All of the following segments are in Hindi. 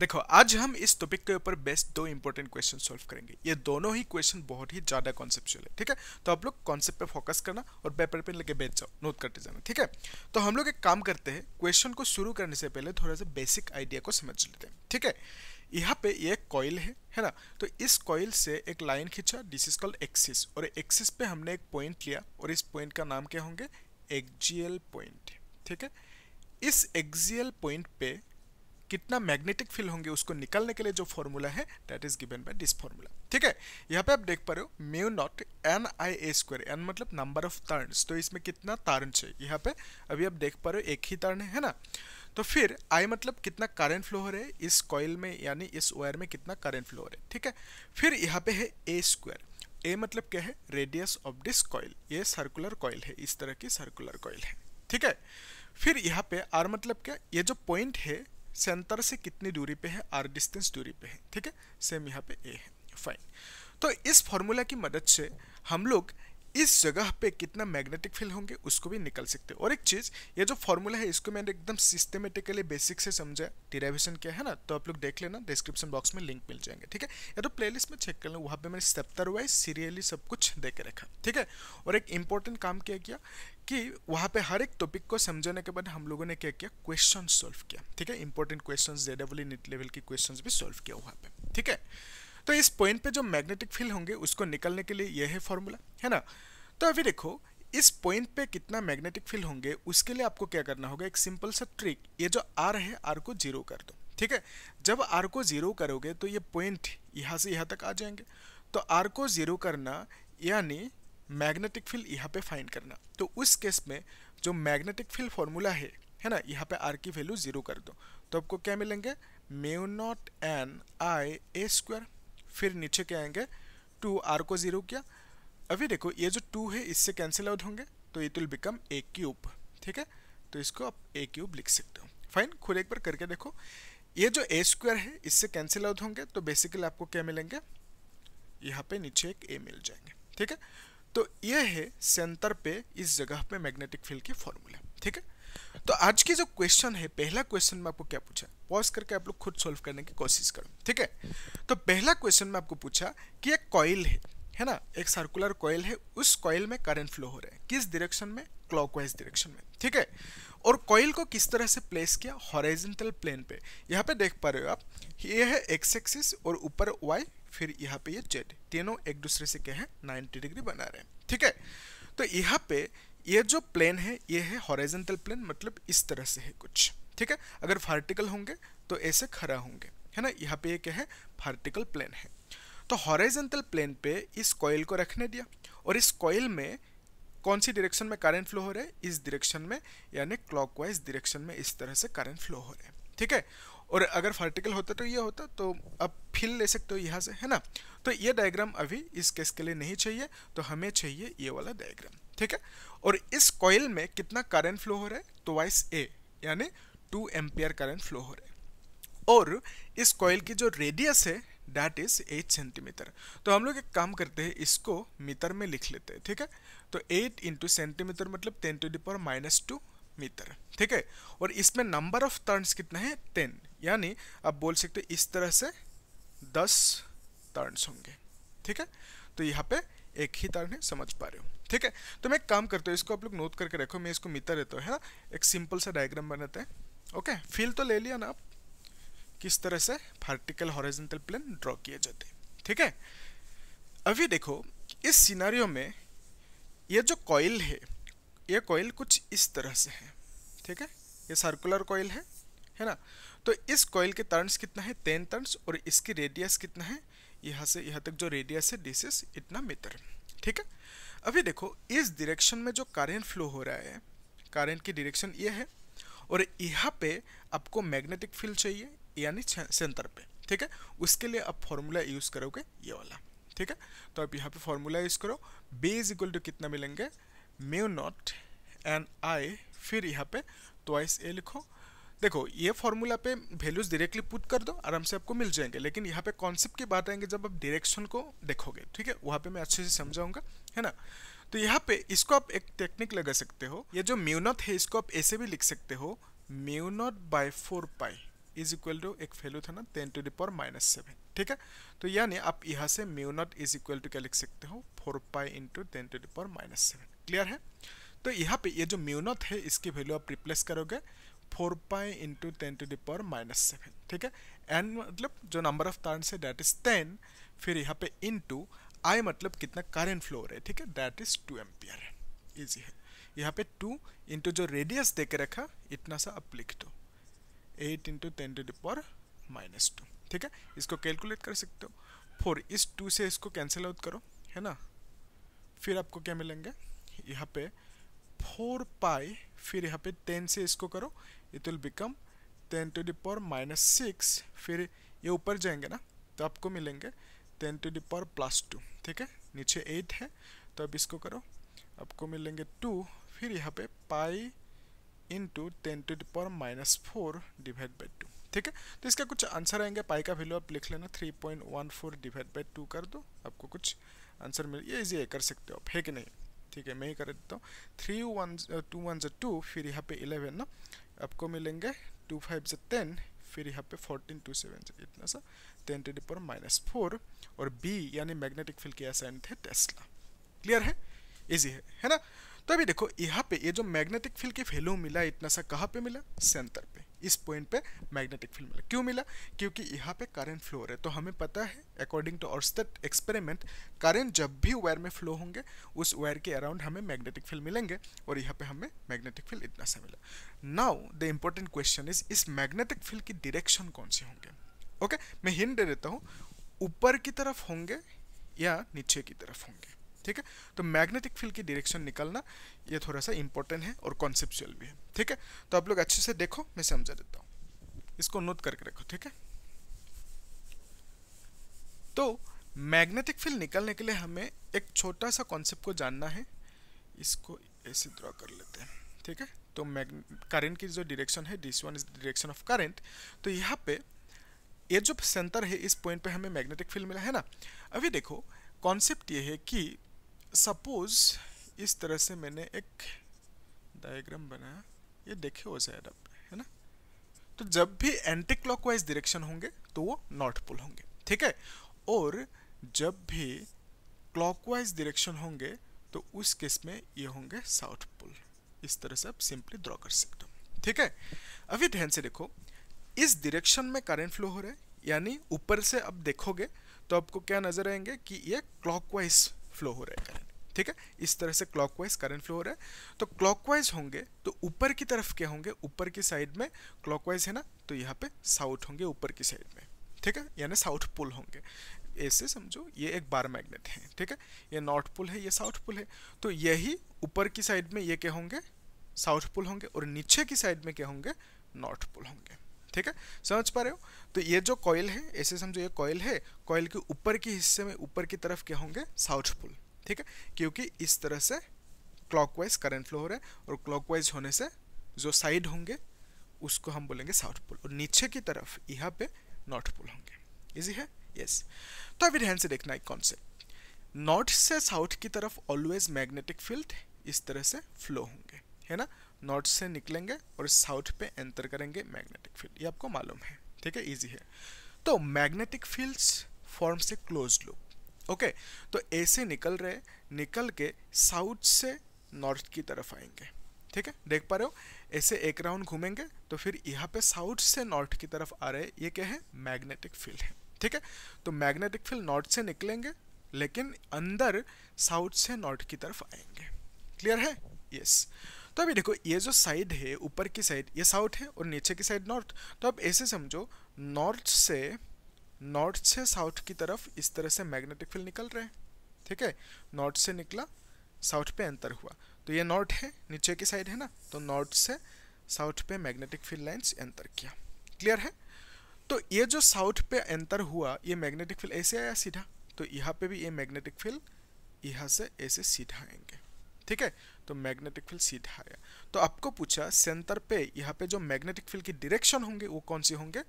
देखो आज हम इस टॉपिक के ऊपर बेस्ट दो इंपॉर्टेंट क्वेश्चन सॉल्व करेंगे ये दोनों ही क्वेश्चन बहुत ही ज्यादा कॉन्सेप्चुअल है ठीक है तो आप लोग कॉन्सेप्ट पे फोकस करना और पेपर पेन लेके बैठ जाओ नोट करते जाना ठीक है तो हम लोग एक काम करते हैं क्वेश्चन को शुरू करने से पहले थोड़ा सा बेसिक आइडिया को समझ लेते हैं ठीक है यहाँ पे ये कॉइल है है ना तो इस कॉइल से एक लाइन खींचा दिस इज कॉल्ड एक्सिस और एक्सिस पे हमने एक पॉइंट लिया और इस पॉइंट का नाम क्या होंगे एक्जीएल पॉइंट ठीक है इस एक्जीएल पॉइंट पे कितना मैग्नेटिक फील्ड होंगे उसको निकालने के लिए जो फॉर्मूला है that is given by this formula ठीक है यहाँ पे आप देख पा रहे हो mu naught N I A square N मतलब नंबर ऑफ टर्न्स तो इसमें कितना तारण है यहाँ पे अभी आप देख पा रहे हो एक ही तर्न है ना तो फिर आई मतलब कितना करंट फ्लो हो रहा है इस कॉयल में यानी इस वायर में कितना करंट फ्लो हो रहा है ठीक है फिर यहाँ पे है ए स्क्वायर ए मतलब क्या है रेडियस ऑफ दिस कॉयल ये सर्कुलर कॉयल है इस तरह की सर्कुलर कॉयल है ठीक है फिर यहाँ पे आर मतलब क्या ये जो पॉइंट है सेंटर से कितनी दूरी पे है आर डिस्टेंस दूरी पे है ठीक है सेम यहाँ पे ए है फाइन तो इस फॉर्मूला की मदद से हम लोग इस जगह पे कितना मैग्नेटिक फील्ड होंगे उसको भी निकल सकते हो और एक चीज़ ये जो फॉर्मूला है इसको मैंने एकदम सिस्टमेटिकली बेसिक से समझा डिराइवेशन क्या है ना तो आप लोग देख लेना डिस्क्रिप्शन बॉक्स में लिंक मिल जाएंगे ठीक है या तो प्ले में चेक कर लो वहाँ पर मैंने सेप्टर वाइज सीरियली सब कुछ दे के रखा ठीक है और एक इंपॉर्टेंट काम क्या किया कि वहाँ पे हर एक टॉपिक को समझाने के बाद हम लोगों ने क्या किया क्वेश्चन सॉल्व किया ठीक है इंपॉर्टेंट क्वेश्चन जेडब्ल्यू नीट लेवल की क्वेश्चन भी सॉल्व किया वहाँ पे ठीक है तो इस पॉइंट पे जो मैग्नेटिक फील्ड होंगे उसको निकलने के लिए यह है फॉर्मूला है ना तो अभी देखो इस पॉइंट पे कितना मैग्नेटिक फील्ड होंगे उसके लिए आपको क्या करना होगा एक सिंपल सा ट्रिक ये जो आर है आर को जीरो कर दो ठीक है जब आर को जीरो करोगे तो ये पॉइंट यहाँ से यहाँ तक आ जाएंगे तो आर को जीरो करना यानी मैग्नेटिक फील्ड यहाँ पे फाइंड करना तो उस केस में जो मैग्नेटिक फील्ड फॉर्मूला है है ना यहाँ पे आर की वैल्यू जीरो कर दो तो आपको क्या मिलेंगे mu naught N I A square फिर नीचे क्या आएंगे टू आर को ज़ीरो किया अभी देखो ये जो टू है इससे कैंसिल आउट होंगे तो it will become a cube ठीक है तो इसको आप ए क्यूब लिख सकते हो फाइन खुद एक बार करके देखो ये जो ए स्क्वायर है इससे कैंसिल आउट होंगे तो बेसिकली आपको क्या मिलेंगे यहाँ पे नीचे एक ए मिल जाएंगे ठीक है तो ये है सेंटर पे इस जगह पे मैग्नेटिक फील्ड की फॉर्मूला ठीक है तो आज के जो क्वेश्चन है पहला क्वेश्चन में आपको क्या पूछा पॉज करके आप लोग खुद सॉल्व करने की कोशिश करो ठीक है तो पहला क्वेश्चन में आपको पूछा कि एक कॉयल है है ना एक सर्कुलर कॉयल है उस कॉयल में करंट फ्लो हो रहा है किस डायरेक्शन में क्लॉकवाइज डायरेक्शन में ठीक है और कॉयल को किस तरह से प्लेस किया हॉरिजेंटल प्लेन पे यहाँ पे देख पा रहे हो आप ये है एक्स एक्सिस और ऊपर वाई फिर यहाँ पे ये जेड तीनों एक दूसरे से क्या है नाइन्टी डिग्री बना रहे हैं ठीक है तो यहाँ पे ये जो प्लेन है ये है हॉरिजेंटल प्लेन मतलब इस तरह से है कुछ ठीक है अगर वर्टिकल होंगे तो ऐसे खड़ा होंगे है ना यहाँ पे ये क्या है वर्टिकल प्लेन है तो हॉरिजेंटल प्लेन पे इस कॉयल को रखने दिया और इस कॉयल में कौन सी डायरेक्शन में करंट फ्लो हो रहा है इस डायरेक्शन में यानी क्लॉकवाइज डायरेक्शन में इस तरह से करंट फ्लो हो रहा है ठीक है और अगर वर्टिकल होता तो ये होता तो अब फील ले सकते हो यहाँ से है ना तो ये डायग्राम अभी इस केस के लिए नहीं चाहिए तो हमें चाहिए ये वाला डायग्राम ठीक है और इस कॉयल में कितना करंट फ्लो हो रहा है तो वाइस ए यानी टू एम्पियर करंट फ्लो हो रहा है और इस कॉयल की जो रेडियस है डैट इज एट सेंटीमीटर तो हम लोग एक काम करते हैं इसको मीटर में लिख लेते हैं ठीक है तो एट इंटू सेंटीमीटर मतलब ten to the minus two metre ठीक है और इसमें नंबर ऑफ टर्न्स कितना है टेन यानी आप बोल सकते हो इस तरह से दस टर्न्स होंगे ठीक है तो यहाँ पे एक ही तार नहीं समझ पा रहे हो ठीक है तो मैं एक काम करता हूँ इसको आप लोग नोट करके रखो मैं इसको मिता रहता हूँ है ना एक सिंपल सा डायग्राम बनाते हैं ओके फील तो ले लिया ना आप किस तरह से वर्टिकल हॉरिजेंटल प्लेन ड्रॉ किए जाते ठीक है अभी देखो इस सिनारियों में ये जो कॉयल है ये कॉयल कुछ इस तरह से है ठीक है ये सर्कुलर कॉयल है है ना तो इस कॉयल के टर्न्स कितना है टेन टर्न्स और इसकी रेडियस कितना है यहाँ से यहाँ तक जो रेडियस है दिस इज इतना मीटर ठीक है अभी देखो इस डिरेक्शन में जो करेंट फ्लो हो रहा है करेंट की डिरेक्शन ये है और यहाँ पे आपको मैग्नेटिक फील्ड चाहिए यानी सेंटर पे ठीक है उसके लिए आप फॉर्मूला यूज़ करोगे ये वाला ठीक है तो आप यहाँ पे फॉर्मूला यूज़ करो बेज इक्वल टू कितना मिलेंगे म्यू नॉट एंड आई फिर यहाँ पे ट्वाइस ए लिखो देखो ये फॉर्मूला पे वैल्यूज डायरेक्टली पुट कर दो आराम से आपको मिल जाएंगे लेकिन यहाँ पे कॉन्सेप्ट की बात आएंगे जब आप डायरेक्शन को देखोगे ठीक है वहाँ पे मैं अच्छे से समझाऊंगा है ना तो यहाँ पे इसको आप एक टेक्निक लगा सकते हो ये जो म्यूनॉट है इसको आप ऐसे भी लिख सकते हो mu naught by four pi is equal to एक वैल्यू था ना ten to power minus seven ठीक है तो यानी आप यहाँ से म्यूनोट इज इक्वल टू क्या लिख सकते हो four pi into ten to power minus seven clear है तो यहाँ पे ये जो म्यू है इसकी वैल्यू आप रिप्लेस करोगे four pi into ten to the power minus seven ठीक है एन मतलब जो नंबर ऑफ टर्न्स है दैट इज टेन फिर यहाँ पे इंटू आई मतलब कितना करेंट फ्लो रहे है ठीक है दैट इज टू एम्पियर है ईजी है यहाँ पे टू इंटू जो रेडियस दे के रखा इतना सा आप लिख दो eight into ten to the power minus two ठीक है इसको कैलकुलेट कर सकते हो फोर इस टू से इसको कैंसिल आउट करो है ना फिर आपको क्या मिलेंगे यहाँ पे फोर पाई फिर यहाँ पे टेन से इसको करो it will become ten to the power minus six फिर ये ऊपर जाएंगे ना तो आपको मिलेंगे ten to the power plus two ठीक है नीचे एट है तो अब इसको करो आपको मिलेंगे टू फिर यहाँ पे pi into ten to the power minus four divide by two ठीक है तो इसका कुछ आंसर आएंगे पाई का वैल्यू आप लिख लेना three point one four divide by two कर दो आपको कुछ आंसर मिल ये इजी कर सकते हो आप है कि नहीं ठीक है मैं ही कर देता हूँ थ्री वन टू वन जो टू फिर यहाँ पे इलेवन ना आपको मिलेंगे टू फाइव जो टेन फिर यहाँ पे फोर्टीन टू सेवन जो इतना सा ten to the power minus four और बी यानी मैग्नेटिक फील्ड की असाइन थे टेस्ला क्लियर है ईजी है है ना तो अभी देखो यहाँ पे ये जो मैग्नेटिक फील्ड की वैल्यू मिला इतना सा कहाँ पे मिला सेंटर पे इस पॉइंट पे मैग्नेटिक फील्ड मिला क्यों मिला क्योंकि यहाँ पे करंट फ्लो हो रहा है तो हमें पता है according to Oersted experiment current जब भी वायर में फ्लो होंगे उस वायर के अराउंड हमें मैग्नेटिक फील्ड मिलेंगे और यहाँ पे हमें मैग्नेटिक फील्ड इतना सा मिला now the important question is इस मैग्नेटिक फील्ड की डिरेक्शन कौन से होंगे ओके okay? मैं हिंड दे देता हूँ ऊपर की तरफ होंगे या नीचे की तरफ होंगे ठीक है तो मैग्नेटिक फील्ड की डायरेक्शन निकलना ये थोड़ा सा इंपॉर्टेंट है और कॉन्सेप्चुअल भी है ठीक है तो आप लोग अच्छे से देखो मैं समझा देता हूँ इसको नोट करके रखो ठीक है तो मैग्नेटिक फील्ड निकलने के लिए हमें एक छोटा सा कॉन्सेप्ट को जानना है इसको ऐसे ड्रॉ कर लेते हैं ठीक है तो करंट की जो डायरेक्शन है this one is direction of current तो यहाँ पे ये जो सेंटर है इस पॉइंट पे हमें मैग्नेटिक फील्ड मिला है ना अभी देखो कॉन्सेप्ट ये है कि सपोज इस तरह से मैंने एक डायग्राम बनाया ये देखे हो शायद आप है ना तो जब भी एंटी क्लॉकवाइज डायरेक्शन होंगे तो वो नॉर्थ पुल होंगे ठीक है और जब भी क्लॉकवाइज डायरेक्शन होंगे तो उस केस में ये होंगे साउथ पुल इस तरह से आप सिंपली ड्रॉ कर सकते हो ठीक है अभी ध्यान से देखो इस डायरेक्शन में करंट फ्लो हो रहा है यानी ऊपर से आप देखोगे तो आपको क्या नजर आएंगे कि ये क्लॉकवाइज फ्लो हो रहा है करंट ठीक है इस तरह से क्लॉकवाइज करंट फ्लो हो रहा है तो क्लॉकवाइज होंगे तो ऊपर की तरफ क्या होंगे ऊपर की साइड में क्लॉकवाइज है ना तो यहाँ पे साउथ होंगे ऊपर की साइड में ठीक है यानी साउथ पुल होंगे ऐसे समझो ये एक बार मैग्नेट है ठीक है ये नॉर्थ पुल है ये साउथ पुल है तो यही ऊपर की साइड में ये क्या होंगे साउथ पुल होंगे और नीचे की साइड में क्या होंगे नॉर्थ पुल होंगे ठीक है समझ पा रहे हो तो ये जो कॉयल है ऐसे समझो ये कॉयल है कॉयल के ऊपर के हिस्से में ऊपर की तरफ क्या होंगे साउथ पुल ठीक है क्योंकि इस तरह से क्लॉकवाइज करंट फ्लो हो रहा है और क्लॉकवाइज होने से जो साइड होंगे उसको हम बोलेंगे साउथ पुल और नीचे की तरफ यहाँ पे नॉर्थ पुल होंगे इजी है यस yes. तो अभी ध्यान से देखना एक कॉन्सेप्ट नॉर्थ से साउथ की तरफ ऑलवेज मैग्नेटिक फील्ड इस तरह से फ्लो होंगे है ना नॉर्थ से निकलेंगे और साउथ पे एंटर करेंगे मैग्नेटिक फील्ड ये आपको मालूम है ठीक है इजी है तो मैग्नेटिक फील्ड्स फॉर्म से क्लोज लूप ओके तो ऐसे निकल रहे निकल के साउथ से नॉर्थ की तरफ आएंगे ठीक है देख पा रहे हो ऐसे एक राउंड घूमेंगे तो फिर यहाँ पे साउथ से नॉर्थ की तरफ आ रहे ये क्या है मैग्नेटिक फील्ड है ठीक है तो मैग्नेटिक फील्ड नॉर्थ से निकलेंगे लेकिन अंदर साउथ से नॉर्थ की तरफ आएंगे क्लियर है यस yes. तो अभी देखो ये जो साइड है ऊपर की साइड ये साउथ है और नीचे की साइड नॉर्थ तो अब ऐसे समझो नॉर्थ से नॉर्थ से साउथ की तरफ इस तरह से मैग्नेटिक फील्ड निकल रहे हैं ठीक है नॉर्थ से निकला साउथ पे अंतर हुआ तो ये नॉर्थ है नीचे की साइड है ना तो नॉर्थ से साउथ पे मैग्नेटिक फील्ड लाइन्स एंतर किया क्लियर है तो ये जो साउथ पे एंतर हुआ ये मैग्नेटिक फील्ड ऐसे आया सीधा तो यहाँ पे भी ये मैग्नेटिक फील्ड यहाँ से ऐसे सीधा आएंगे ठीक है तो मैग्नेटिक फील्ड सीधा आया तो आपको पूछा सेंटर पे यहाँ पे जो मैग्नेटिक फील्ड की डायरेक्शन होंगे वो कौन से होंगे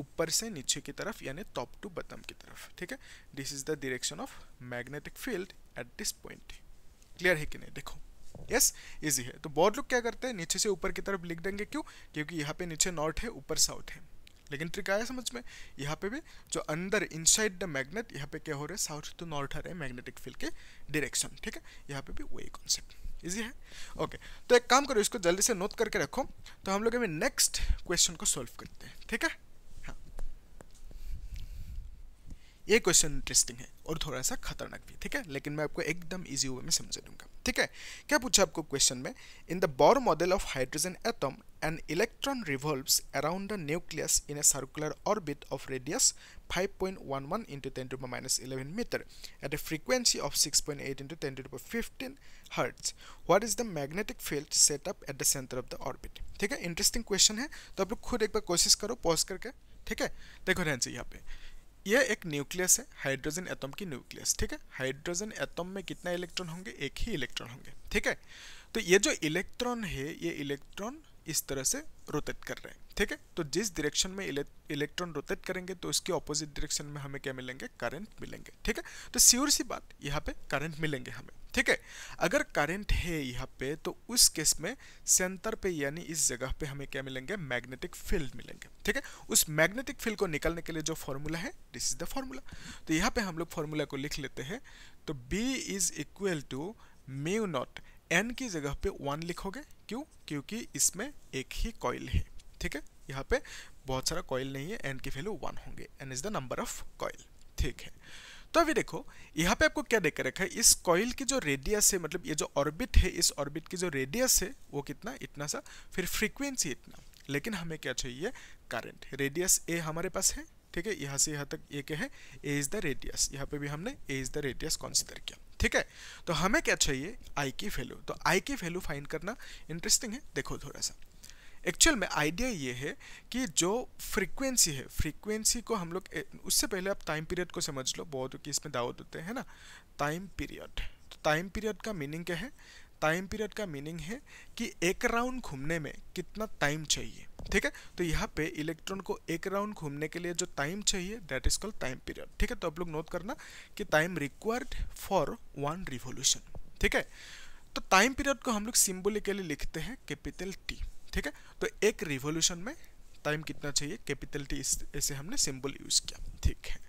ऊपर से नीचे की तरफ यानी टॉप टू बटम की तरफ ठीक है this is the direction of magnetic field at this point clear है कि नहीं देखो यस yes, इजी है तो बहुत लोग क्या करते हैं नीचे से ऊपर की तरफ लिख देंगे क्यों क्योंकि यहाँ पे नीचे नॉर्थ है ऊपर साउथ है लेकिन ट्रिक आया समझ में यहाँ पे भी जो अंदर इनसाइड द मैग्नेट यहाँ पे क्या हो रहा है साउथ टू नॉर्थ आ रहे हैं मैग्नेटिक फील्ड के डायरेक्शन ठीक है यहाँ पे भी वही कॉन्सेप्ट इजी है ओके तो एक काम करो इसको जल्दी से नोट करके रखो तो हम लोग अभी नेक्स्ट क्वेश्चन को सॉल्व करते हैं ठीक है हाँ ये क्वेश्चन इंटरेस्टिंग है और थोड़ा सा खतरनाक भी ठीक है लेकिन मैं आपको एकदम इजी वे में समझा दूंगा ठीक है क्या पूछा आपको क्वेश्चन में in the Bohr model of hydrogen atom an electron revolves around the nucleus in a circular orbit of radius 5.11 point one one into ten to minus eleven metre at a frequency of six point eight into ten to fifteen hertz what is the magnetic field set up at the centre of the orbit ठीक है इंटरेस्टिंग क्वेश्चन है तो आप लोग खुद एक बार कोशिश करो पॉज करके ठीक है देखो ध्यान यहाँ पे ये एक न्यूक्लियस है हाइड्रोजन एटम की न्यूक्लियस ठीक है हाइड्रोजन एटम में कितना इलेक्ट्रॉन होंगे एक ही इलेक्ट्रॉन होंगे ठीक है तो ये जो इलेक्ट्रॉन है ये इलेक्ट्रॉन इस तरह से रोटेट कर रहे हैं ठीक है तो जिस डायरेक्शन में इलेक्ट्रॉन रोटेट करेंगे तो उसके ऑपोजिट डायरेक्शन में हमें क्या मिलेंगे करंट मिलेंगे ठीक है तो श्योर सी बात यहाँ पे करंट मिलेंगे हमें ठीक है अगर करंट है यहाँ पे तो उस केस में सेंटर पे यानी इस जगह पे हमें क्या मिलेंगे मैग्नेटिक फील्ड मिलेंगे ठीक है उस मैग्नेटिक फील्ड को निकालने के लिए जो फॉर्मूला है दिस इज द फॉर्मूला तो यहाँ पे हम लोग फॉर्मूला को लिख लेते हैं तो B is equal to mu naught N की जगह पे वन लिखोगे क्यों क्योंकि इसमें एक ही कॉयल है ठीक है यहाँ पे बहुत सारा कॉयल नहीं है एन की वैल्यू वन होंगे N is the number of coil ठीक है तो अभी देखो यहाँ पे आपको क्या देकर रखा है इस कॉइल की जो रेडियस है मतलब ये जो ऑर्बिट है इस ऑर्बिट की जो रेडियस है वो कितना इतना सा फिर फ्रीक्वेंसी इतना लेकिन हमें क्या चाहिए करंट रेडियस ए हमारे पास है ठीक है यहाँ से यहाँ तक ये क्या है ए इज़ द रेडियस यहाँ पे भी हमने A is the radius consider किया ठीक है तो हमें क्या चाहिए आई की वैल्यू तो आई की वैल्यू फाइंड करना इंटरेस्टिंग है देखो थोड़ा सा एक्चुअल में आइडिया ये है कि जो फ्रीक्वेंसी है फ्रीक्वेंसी को हम लोग उससे पहले आप टाइम पीरियड को समझ लो बहुत कि इसमें दावत होते हैं ना टाइम पीरियड तो टाइम पीरियड का मीनिंग क्या है टाइम पीरियड का मीनिंग है कि एक राउंड घूमने में कितना टाइम चाहिए ठीक है तो यहाँ पे इलेक्ट्रॉन को एक राउंड घूमने के लिए जो टाइम चाहिए that is called time period ठीक है तो आप लोग नोट करना कि time required for one revolution ठीक है तो टाइम पीरियड को हम लोग सिम्बोलिकली लिखते हैं कैपिटल टी ठीक है तो एक रिवोल्यूशन में टाइम कितना चाहिए कैपिटल टी ऐसे हमने सिंबल यूज़ किया ठीक है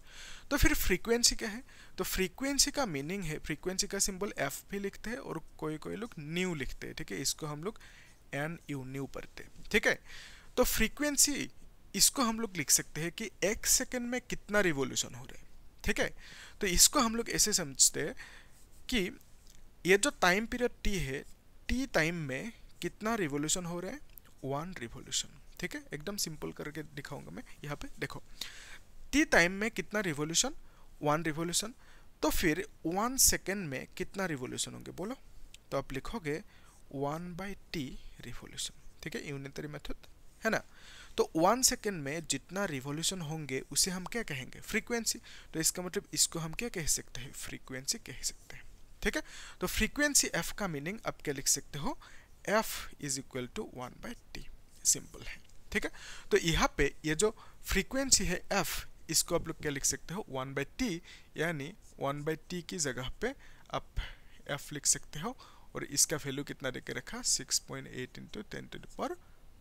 तो फिर फ्रीक्वेंसी क्या है तो फ्रीक्वेंसी का मीनिंग है फ्रीक्वेंसी का सिंबल एफ भी लिखते हैं और कोई कोई लोग न्यू लिखते हैं ठीक है इसको हम लोग एन यू न्यू पढ़ते हैं ठीक है थेके? तो फ्रीक्वेंसी इसको हम लोग लिख सकते हैं कि एक सेकेंड में कितना रिवोल्यूशन हो रहा है ठीक है तो इसको हम लोग ऐसे समझते हैं कि ये जो टाइम पीरियड टी है टी टाइम में कितना रिवोल्यूशन हो रहा है वन रिवोल्यूशन ठीक है एकदम सिंपल करके दिखाऊंगा मैं यहाँ पे देखो टी टाइम में कितना रिवोल्यूशन वन रिवोल्यूशन तो फिर वन सेकेंड में कितना रिवोल्यूशन होंगे बोलो तो आप लिखोगे वन बाई टी रिवोल्यूशन ठीक है यूनिटरी मेथड है ना तो वन सेकेंड में जितना रिवोल्यूशन होंगे उसे हम क्या कहेंगे फ्रीक्वेंसी तो इसका मतलब इसको हम क्या कह सकते हैं फ्रीक्वेंसी कह सकते हैं ठीक है तो फ्रीक्वेंसी एफ का मीनिंग आप क्या लिख सकते हो F is equal to one by T simple है ठीक है तो यहाँ पे ये जो फ्रीक्वेंसी है एफ इसको आप लोग क्या लिख सकते हो वन बाई टी यानी वन बाई टी की जगह पे आप एफ लिख सकते हो और इसका वैल्यू कितना देकर रखा six point eight into ten to power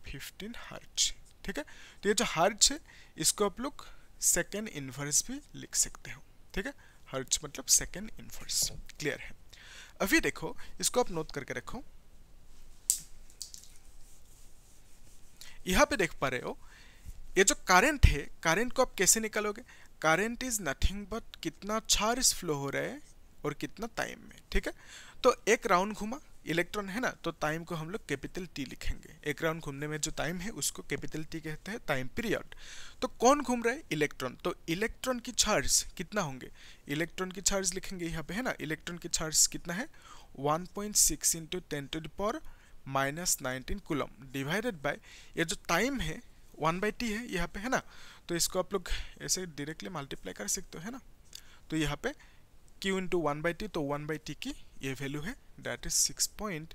fifteen hertz ठीक है तो ये जो हर्च है इसको आप लोग सेकेंड इन्वर्स भी लिख सकते हो ठीक है हर्च मतलब सेकेंड इन्वर्स क्लियर है अभी देखो इसको आप नोट करके रखो यहाँ पे देख पा रहे हो ये जो करंट है करंट को आप कैसे निकालोगे करंट इज नथिंग बट कितना चार्ज फ्लो हो रहा है और कितना टाइम में ठीक है तो एक राउंड घुमा इलेक्ट्रॉन है ना तो टाइम को हम लोग कैपिटल टी लिखेंगे एक राउंड घूमने में जो टाइम है उसको कैपिटल टी कहते हैं टाइम पीरियड तो कौन घूम रहा है इलेक्ट्रॉन तो इलेक्ट्रॉन की चार्ज कितना होंगे इलेक्ट्रॉन की चार्ज लिखेंगे यहाँ पे है ना इलेक्ट्रॉन की चार्ज कितना है one point six into ten to power minus nineteen coulomb divided by ये जो टाइम है वन बाई टी है यहाँ पे है ना तो इसको आप लोग ऐसे डायरेक्टली मल्टीप्लाई कर सकते हो है ना तो यहाँ पे Q into one by T तो वन बाई टी की ये वैल्यू है six point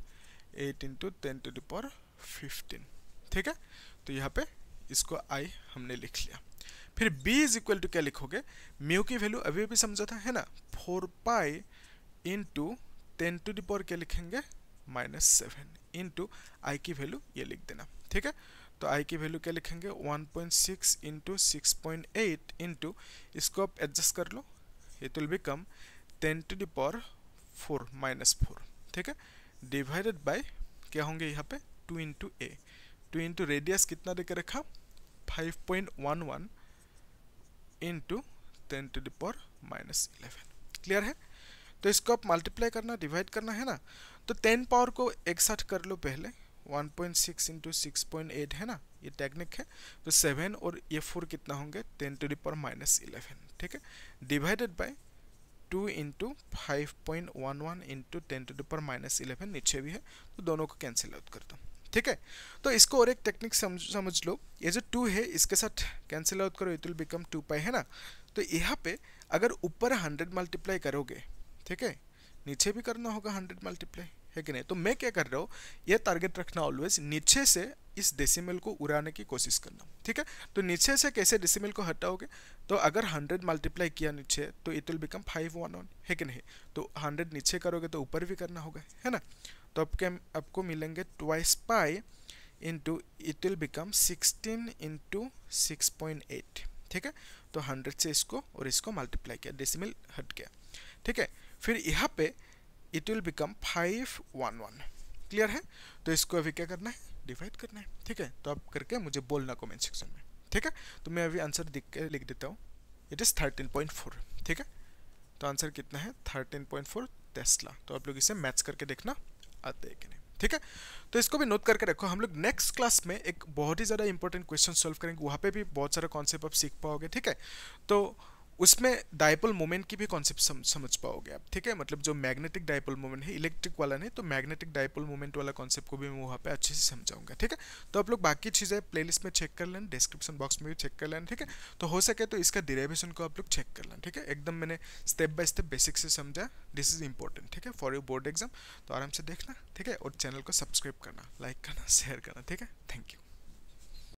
6.8 into ten to the power fifteen ठीक है तो यहाँ पे इसको आई हमने लिख लिया फिर बी इज इक्वल टू क्या लिखोगे म्यू की वैल्यू अभी अभी समझा था है ना four pi into ten to the power क्या लिखेंगे माइनस सेवन इंटू आई की वैल्यू ये लिख देना ठीक है तो आई की वैल्यू क्या लिखेंगे 1.6 point six into six point eight into इसको आप एडजस्ट कर लो it will become ten to the power four minus four ठीक है डिवाइडेड बाय क्या होंगे यहाँ पे two into A two into radius कितना देकर रखा five point one one into ten to the power minus eleven clear है तो इसको आप मल्टीप्लाई करना डिवाइड करना है ना तो टेन पावर को एक साथ कर लो पहले one point six into six point eight है ना ये टेक्निक है तो सेवन और ये फोर कितना होंगे ten to the power minus eleven ठीक है divided by two into five point one one into ten to power minus eleven नीचे भी है तो दोनों को कैंसिल आउट कर दो ठीक है तो इसको और एक टेक्निक समझ समझ लो ये जो टू है इसके साथ कैंसिल आउट करो it will become two pi है ना तो यहाँ पे अगर ऊपर हंड्रेड मल्टीप्लाई करोगे ठीक है नीचे भी करना होगा हंड्रेड मल्टीप्लाई है कि नहीं तो मैं क्या कर रहा हूँ ये टारगेट रखना ऑलवेज नीचे से इस डेसिमल को उड़ाने की कोशिश करना ठीक है तो नीचे से कैसे डेसिमल को हटाओगे तो अगर 100 मल्टीप्लाई किया नीचे तो it will become five one one है कि नहीं तो 100 नीचे करोगे तो ऊपर भी करना होगा है ना तो आपके आपको मिलेंगे twice pi into it will become sixteen into six point eight ठीक है तो हंड्रेड से इसको और इसको मल्टीप्लाई किया डेसिमल हट गया ठीक है फिर यहाँ पे it will become five one one clear है तो इसको अभी क्या करना है डिवाइड करना है ठीक है तो आप करके मुझे बोलना कमेंट सेक्शन में ठीक है तो मैं अभी आंसर दिख के लिख देता हूँ it is thirteen point four ठीक है तो आंसर कितना है थर्टीन पॉइंट फोर टेस्ला तो आप लोग इसे मैच करके देखना आते हैं कि नहीं ठीक है तो इसको भी नोट करके रखो हम लोग नेक्स्ट क्लास में एक बहुत ही ज़्यादा इंपॉर्टेंट क्वेश्चन सॉल्व करेंगे वहाँ पर भी बहुत सारा कॉन्सेप्ट आप सीख पाओगे ठीक है तो उसमें डायपल मोमेंट की भी कॉन्सेप्ट सम, समझ पाओगे आप ठीक है मतलब जो मैग्नेटिक डायपल मोमेंट है इलेक्ट्रिक वाला नहीं तो मैग्नेटिक डायपल मोमेंट वाला कॉन्सेप्ट को भी मैं वहाँ पे अच्छे से समझाऊंगा ठीक है तो आप लोग बाकी चीज़ें प्लेलिस्ट में चेक कर लें डिस्क्रिप्शन बॉक्स में भी चेक कर लें ठीक है तो हो सके तो इसका डिरेवेशन को आप लोग चेक कर लें ठीक है एकदम मैंने स्टेप बाय स्टेप बेसिक से समझा दिस इज़ इंपॉर्टेंट ठीक है फॉर योर बोर्ड एग्जाम तो आराम से देखना ठीक है और चैनल को सब्सक्राइब करना लाइक करना शेयर करना ठीक है थैंक यू